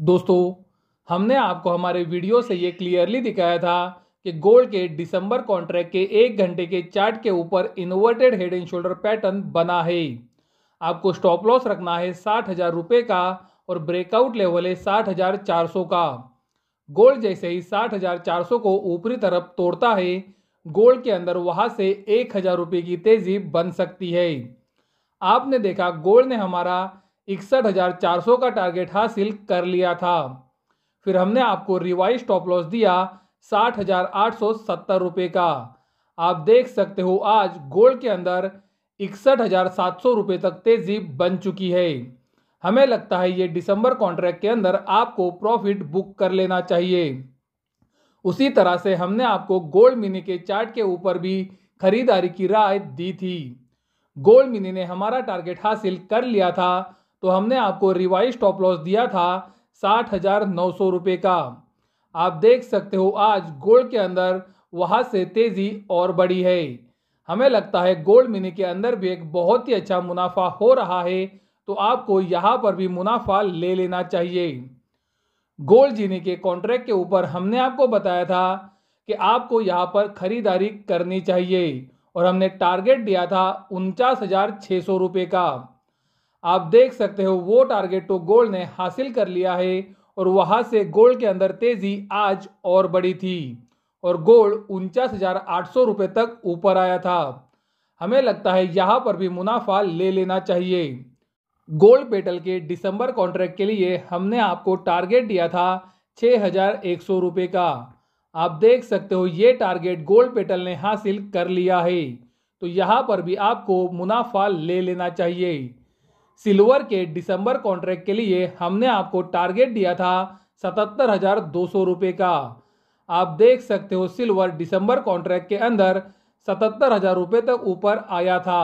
दोस्तों हमने आपको हमारे वीडियो से ये क्लियरली दिखाया था कि गोल्ड के दिसंबर कॉन्ट्रैक्ट के एक घंटे के चार्ट के ऊपर inverted head and shoulder pattern बना है आपको स्टॉप लॉस रखना है साठ हजार रुपये का और ब्रेकआउट लेवल है साठ हजार चार सौ का गोल्ड जैसे ही साठ हजार चार सौ को ऊपरी तरफ तोड़ता है गोल्ड के अंदर वहां से एक हजार रुपये की तेजी बन सकती है आपने देखा गोल्ड ने हमारा इकसठ हजार चार सौ का टारगेट हासिल कर लिया था फिर हमने आपको रिवाइज टॉप लॉस दिया साठ हजार आठ सौ सत्तर रुपये का आप देख सकते हो आज गोल्ड के अंदर इकसठ हजार सात सौ रुपये तक तेजी बन चुकी है हमें लगता है ये दिसंबर कॉन्ट्रैक्ट के अंदर आपको प्रॉफिट बुक कर लेना चाहिए उसी तरह से हमने आपको गोल्ड मिनी के चार्ट के ऊपर भी खरीदारी की राय दी थी गोल्ड मिनी ने हमारा टारगेट हासिल कर लिया था तो हमने आपको रिवाइज स्टॉप लॉस दिया था साठ हजार नौ सौ रुपये का आप देख सकते हो आज गोल्ड के अंदर वहाँ से तेज़ी और बढ़ी है हमें लगता है गोल्ड मिनी के अंदर भी एक बहुत ही अच्छा मुनाफा हो रहा है तो आपको यहाँ पर भी मुनाफा ले लेना चाहिए गोल्ड जीने के कॉन्ट्रैक्ट के ऊपर हमने आपको बताया था कि आपको यहाँ पर खरीदारी करनी चाहिए और हमने टारगेट दिया था उनचास हजार छः सौ रुपये का आप देख सकते हो वो टारगेट तो गोल्ड ने हासिल कर लिया है और वहां से गोल्ड के अंदर तेजी आज और बड़ी थी और गोल्ड उनचास हजार आठ सौ रुपये तक ऊपर आया था हमें लगता है यहाँ पर भी मुनाफा ले लेना चाहिए गोल्ड पेटल के दिसंबर कॉन्ट्रैक्ट के लिए हमने आपको टारगेट दिया था छ हजार एक सौ रुपये का आप देख सकते हो ये टारगेट गोल्ड पेटल ने हासिल कर लिया है तो यहाँ पर भी आपको मुनाफा ले लेना चाहिए सिल्वर के दिसंबर कॉन्ट्रैक्ट के लिए हमने आपको टारगेट दिया था सतहत्तर हजार दो सौ रुपये का आप देख सकते हो सिल्वर दिसंबर कॉन्ट्रैक्ट के अंदर सतहत्तर हजार रुपये तक ऊपर आया था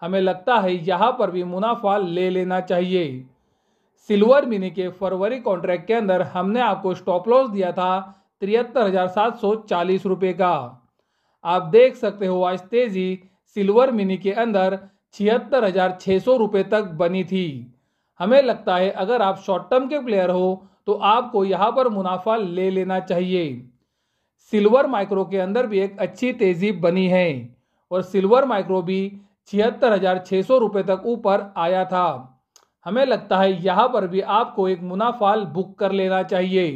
हमें लगता है यहाँ पर भी मुनाफा ले लेना चाहिए सिल्वर मिनी के फरवरी कॉन्ट्रैक्ट के अंदर हमने आपको स्टॉप लॉस दिया था तिहत्तर हजार सात सौ चालीस रुपये का आप देख सकते हो आज तेजी सिल्वर मिनी के अंदर छिहत्तर हजार छः सौ रुपये तक बनी थी हमें लगता है अगर आप शॉर्ट टर्म के प्लेयर हो तो आपको यहाँ पर मुनाफा ले लेना चाहिए सिल्वर माइक्रो के अंदर भी एक अच्छी तेज़ी बनी है और सिल्वर माइक्रो भी छिहत्तर हजार छः सौ रुपये तक ऊपर आया था हमें लगता है यहाँ पर भी आपको एक मुनाफा बुक कर लेना चाहिए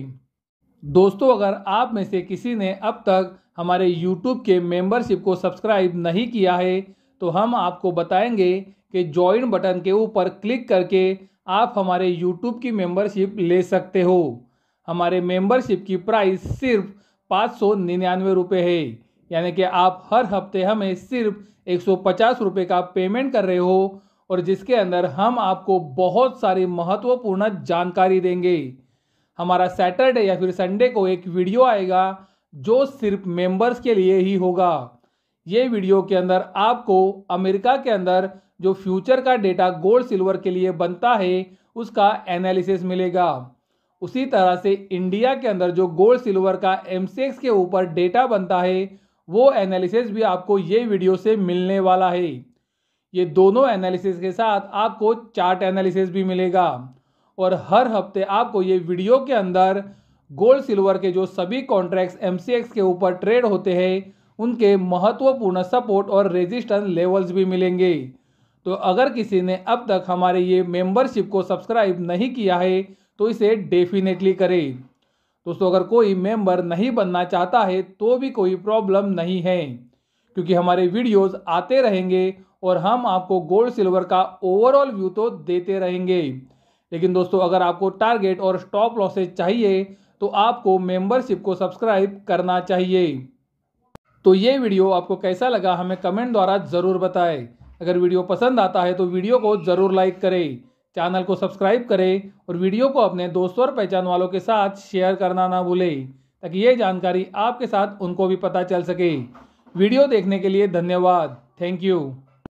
दोस्तों अगर आप में से किसी ने अब तक हमारे YouTube के मेंबरशिप को सब्सक्राइब नहीं किया है तो हम आपको बताएंगे कि ज्वाइन बटन के ऊपर क्लिक करके आप हमारे यूट्यूब की मेंबरशिप ले सकते हो हमारे मेंबरशिप की प्राइस सिर्फ पाँच सौ निन्यानवे रुपये है यानी कि आप हर हफ्ते हमें सिर्फ एक सौ पचास रुपये का पेमेंट कर रहे हो और जिसके अंदर हम आपको बहुत सारी महत्वपूर्ण जानकारी देंगे हमारा सैटरडे या फिर संडे को एक वीडियो आएगा जो सिर्फ मेंबर्स के लिए ही होगा ये वीडियो के अंदर आपको अमेरिका के अंदर जो फ्यूचर का डेटा गोल्ड सिल्वर के लिए बनता है उसका एनालिसिस मिलेगा उसी तरह से इंडिया के अंदर जो गोल्ड सिल्वर का एम के ऊपर डेटा बनता है वो एनालिसिस भी आपको ये वीडियो से मिलने वाला है ये दोनों एनालिसिस के साथ आपको चार्ट एनालिसिस भी मिलेगा और हर हफ्ते आपको ये वीडियो के अंदर गोल्ड सिल्वर के जो सभी कॉन्ट्रैक्ट्स एम के ऊपर ट्रेड होते हैं उनके महत्वपूर्ण सपोर्ट और रेजिस्टेंस लेवल्स भी मिलेंगे तो अगर किसी ने अब तक हमारे ये मेंबरशिप को सब्सक्राइब नहीं किया है तो इसे डेफिनेटली करें दोस्तों अगर कोई मेंबर नहीं बनना चाहता है तो भी कोई प्रॉब्लम नहीं है क्योंकि हमारे वीडियोस आते रहेंगे और हम आपको गोल्ड सिल्वर का ओवरऑल व्यू तो देते रहेंगे लेकिन दोस्तों अगर आपको टारगेट और स्टॉप लॉसेज चाहिए तो आपको मेंबरशिप को सब्सक्राइब करना चाहिए तो ये वीडियो आपको कैसा लगा हमें कमेंट द्वारा ज़रूर बताएं अगर वीडियो पसंद आता है तो वीडियो को ज़रूर लाइक करें चैनल को सब्सक्राइब करें और वीडियो को अपने दोस्तों और पहचान वालों के साथ शेयर करना ना भूलें ताकि ये जानकारी आपके साथ उनको भी पता चल सके वीडियो देखने के लिए धन्यवाद थैंक यू